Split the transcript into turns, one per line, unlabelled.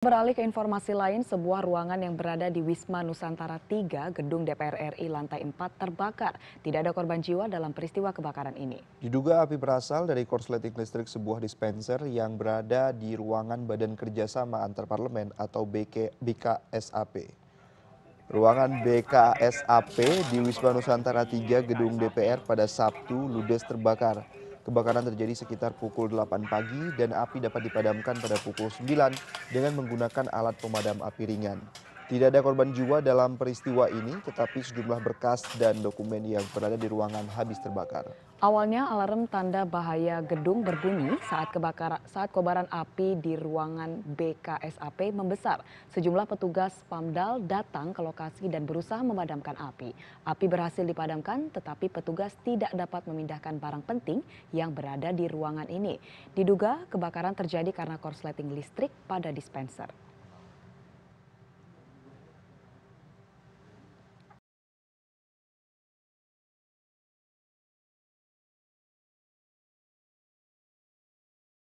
Beralih ke informasi lain, sebuah ruangan yang berada di Wisma Nusantara 3, gedung DPR RI lantai 4 terbakar. Tidak ada korban jiwa dalam peristiwa kebakaran ini.
Diduga api berasal dari korsleting listrik sebuah dispenser yang berada di ruangan Badan Kerjasama Antar Parlemen atau BK, BKSAP. Ruangan BKSAP di Wisma Nusantara 3 gedung DPR pada Sabtu ludes terbakar. Kebakaran terjadi sekitar pukul 8 pagi dan api dapat dipadamkan pada pukul 9 dengan menggunakan alat pemadam api ringan. Tidak ada korban jiwa dalam peristiwa ini, tetapi sejumlah berkas dan dokumen yang berada di ruangan habis terbakar.
Awalnya alarm tanda bahaya gedung berbunyi saat kebakaran saat kobaran api di ruangan BKSAP membesar. Sejumlah petugas Pamdal datang ke lokasi dan berusaha memadamkan api. Api berhasil dipadamkan, tetapi petugas tidak dapat memindahkan barang penting yang berada di ruangan ini. Diduga kebakaran terjadi karena korsleting listrik pada dispenser.